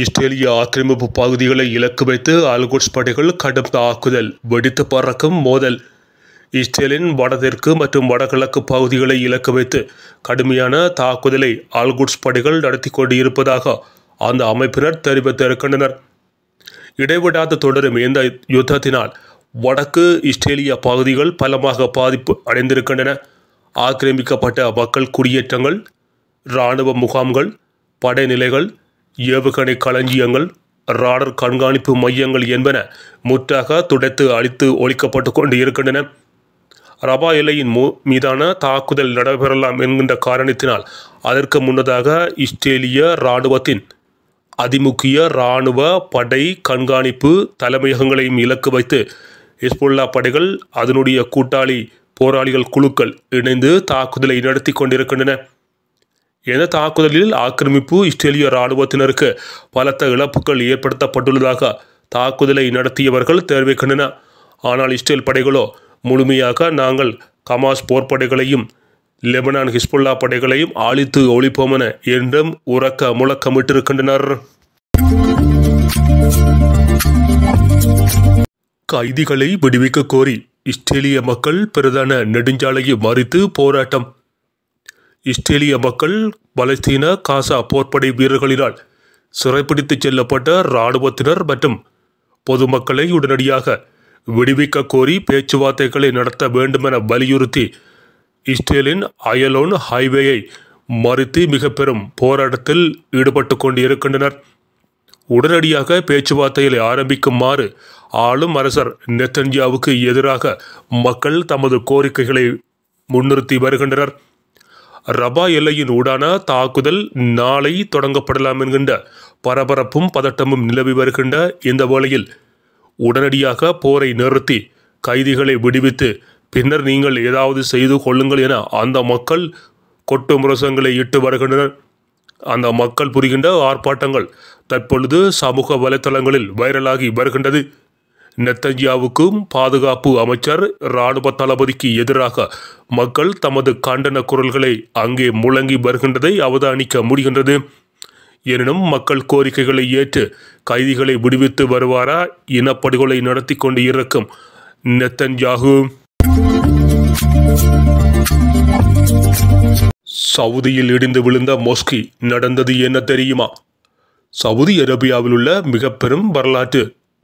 இஸ்ரேலிய ஆக்கிரமிப்பு பகுதிகளை இலக்கு வைத்து அல்குட்ஸ் படைகள் கடும் தாக்குதல் வெடித்து பறக்கும் மோதல் இஸ்ரேலின் வடதெற்கு மற்றும் வடகிழக்கு பகுதிகளை இலக்கு வைத்து கடுமையான தாக்குதலை அல்குட்ஸ் படைகள் நடத்தி கொண்டிருப்பதாக அந்த அமைப்பினர் தெரிவித்திருக்கின்றனர் இடைவிடாத தொடரும் இந்த யுத்தத்தினால் வடக்கு இஸ்ரேலிய பகுதிகள் பலமாக பாதிப்பு அடைந்திருக்கின்றன ஆக்கிரமிக்கப்பட்ட மக்கள் குடியேற்றங்கள் இராணுவ முகாம்கள் படைநிலைகள் ஏவுகணை களஞ்சியங்கள் ராடர் கண்காணிப்பு மையங்கள் என்பன முற்றாக துடைத்து அழித்து ஒழிக்கப்பட்டு கொண்டு இருக்கின்றன ரபா எல்லையின் மூ மீதான தாக்குதல் நடைபெறலாம் என்கின்ற காரணத்தினால் அதற்கு முன்னதாக இஸ்ரேலிய இராணுவத்தின் அதிமுக்கிய இராணுவ படை கண்காணிப்பு தலைமையகங்களையும் இலக்கு வைத்து இஸ்புல்லா படைகள் அதனுடைய கூட்டாளி போராளிகள் குழுக்கள் இணைந்து தாக்குதலை நடத்தி கொண்டிருக்கின்றன என தாக்குதலில் ஆக்கிரமிப்பு இஸ்ரேலிய இராணுவத்தினருக்கு பலத்த இழப்புகள் ஏற்படுத்தப்பட்டுள்ளதாக தாக்குதலை நடத்தியவர்கள் தெரிவிக்கின்றன ஆனால் இஸ்ரேல் படைகளோ முழுமையாக நாங்கள் கமாஸ் போர்ப்படைகளையும் லெபனான் ஹிஸ்புல்லா படைகளையும் அழித்து ஒழிப்போமென என்றும் உறக்க முழக்கமிட்டிருக்கின்றனர் கைதிகளை விடுவிக்க கோரி இஸ்ரேலிய மக்கள் பிரதான நெடுஞ்சாலையை மறித்து போராட்டம் இஸ்ரேலிய மக்கள் பலஸ்தீன காசா போர்ப்படை வீரர்களினால் சிறைப்பிடித்துச் செல்லப்பட்ட இராணுவத்தினர் மற்றும் பொதுமக்களை உடனடியாக விடுவிக்க கோரி பேச்சுவார்த்தைகளை நடத்த வேண்டுமென வலியுறுத்தி இஸ்ரேலின் அயலோன் ஹைவேயை மறுத்து மிக பெரும் போராட்டத்தில் ஈடுபட்டு கொண்டு இருக்கின்றனர் உடனடியாக பேச்சுவார்த்தைகளை ஆரம்பிக்குமாறு ஆளும் அரசர் நெத்தன்யாவுக்கு எதிராக மக்கள் தமது கோரிக்கைகளை முன்னிறுத்தி வருகின்றனர் ரபா எல்லையின் ஊடான தாக்குதல் நாளை தொடங்கப்படலாம் என்கின்ற பரபரப்பும் பதட்டமும் நிலவி வருகின்ற இந்த வேளையில் உடனடியாக போரை நிறுத்தி கைதிகளை விடுவித்து பின்னர் நீங்கள் ஏதாவது செய்து கொள்ளுங்கள் என அந்த மக்கள் கொட்டு முரசங்களை இட்டு வருகின்றனர் அந்த மக்கள் புரிகின்ற ஆர்ப்பாட்டங்கள் தற்பொழுது சமூக வலைத்தளங்களில் வைரலாகி வருகின்றது நெத்தஞ்சாவுக்கும் பாதுகாப்பு அமைச்சர் இராணுவ தளபதிக்கு எதிராக மக்கள் தமது கண்டன குரல்களை அங்கே முழங்கி வருகின்றதை அவதானிக்க முடிகின்றது எனினும் மக்கள் கோரிக்கைகளை ஏற்று கைதிகளை விடுவித்து வருவாரா இனப்படுகொலை நடத்தி கொண்டு இருக்கும் நெத்தன்யாகு சவுதியில் இடிந்து விழுந்த மோஸ்கி நடந்தது என்ன தெரியுமா சவுதி அரேபியாவில் உள்ள மிக பெரும் வரலாற்று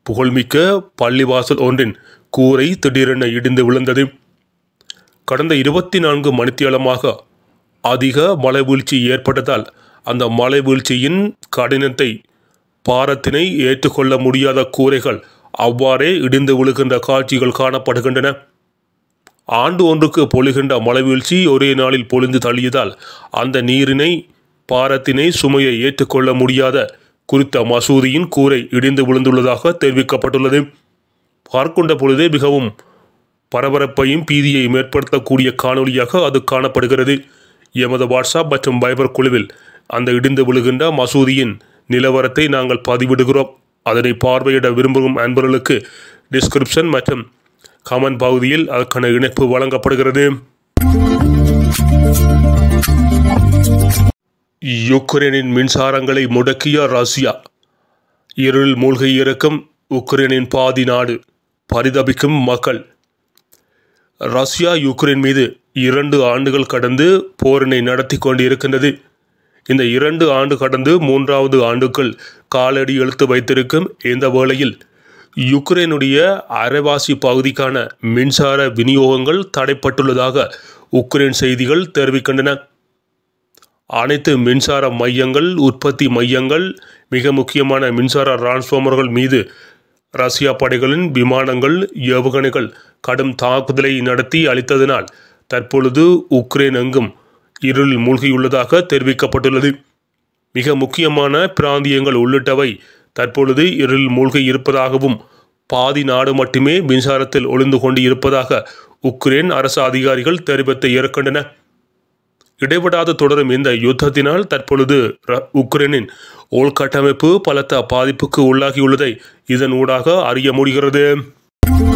புகழ்மிக்க பள்ளிவாசல் ஒன்றின் கூரை திடீரென இடிந்து விழுந்தது கடந்த இருபத்தி நான்கு மணித்தியாலமாக அதிக மழை வீழ்ச்சி ஏற்பட்டதால் அந்த மழை வீழ்ச்சியின் கடினத்தை பாரத்தினை ஏற்றுக்கொள்ள முடியாத கூரைகள் அவ்வாறே இடிந்து விழுகின்ற காட்சிகள் காணப்படுகின்றன ஆண்டு ஒன்றுக்கு பொழிகின்ற மழை வீழ்ச்சி ஒரே நாளில் பொழிந்து தள்ளியதால் அந்த நீரினை பாரத்தினை சுமையை ஏற்றுக்கொள்ள முடியாத குறித்த மசூதியின் கூரை இடிந்து விழுந்துள்ளதாக தெரிவிக்கப்பட்டுள்ளது பார்க்கொண்ட பொழுதே மிகவும் பரபரப்பையும் பீதியையும் மேற்படுத்தக்கூடிய காணொலியாக அது காணப்படுகிறது எமது வாட்ஸ்அப் மற்றும் பைபர் குழுவில் அந்த இடிந்து விழுகின்ற மசூதியின் நிலவரத்தை நாங்கள் பதிவிடுகிறோம் அதனை பார்வையிட விரும்பும் அன்பர்களுக்கு டிஸ்கிரிப்ஷன் மற்றும் கமெண்ட் பகுதியில் அதற்கான இணைப்பு வழங்கப்படுகிறது யுக்ரைனின் மின்சாரங்களை முடக்கிய ரஷ்யா இருள் மூழ்கை இருக்கும் உக்ரைனின் பாதி நாடு பரிதபிக்கும் மக்கள் ரஷ்யா யுக்ரைன் மீது இரண்டு ஆண்டுகள் கடந்து போரினை நடத்தி கொண்டு இருக்கின்றது இந்த இரண்டு ஆண்டு கடந்து மூன்றாவது ஆண்டுக்குள் காலடி எழுத்து வைத்திருக்கும் இந்த வேளையில் யுக்ரைனுடைய அரைவாசி பகுதிக்கான மின்சார விநியோகங்கள் தடைப்பட்டுள்ளதாக உக்ரைன் செய்திகள் தெரிவிக்கின்றன அனைத்து மின்சார மையங்கள் உற்பத்தி மையங்கள் மிக முக்கியமான மின்சார டிரான்ஸ்ஃபார்மர்கள் மீது ரஷ்யா படைகளின் விமானங்கள் ஏவுகணைகள் கடும் தாக்குதலை நடத்தி அளித்ததனால் தற்பொழுது உக்ரைன் எங்கும் இருள் மூழ்கியுள்ளதாக தெரிவிக்கப்பட்டுள்ளது மிக முக்கியமான பிராந்தியங்கள் உள்ளிட்டவை தற்பொழுது இருள் மூழ்கி இருப்பதாகவும் பாதி நாடு மட்டுமே மின்சாரத்தில் ஒளிந்து கொண்டு இருப்பதாக உக்ரைன் அரசு அதிகாரிகள் தெரிவித்து இருக்கின்றன இடைவிடாது தொடரும் இந்த யுத்தத்தினால் தற்பொழுது உக்ரைனின் உள்கட்டமைப்பு பலத்த பாதிப்புக்கு உள்ளாகியுள்ளதை இதன் ஊடாக அறிய முடிகிறது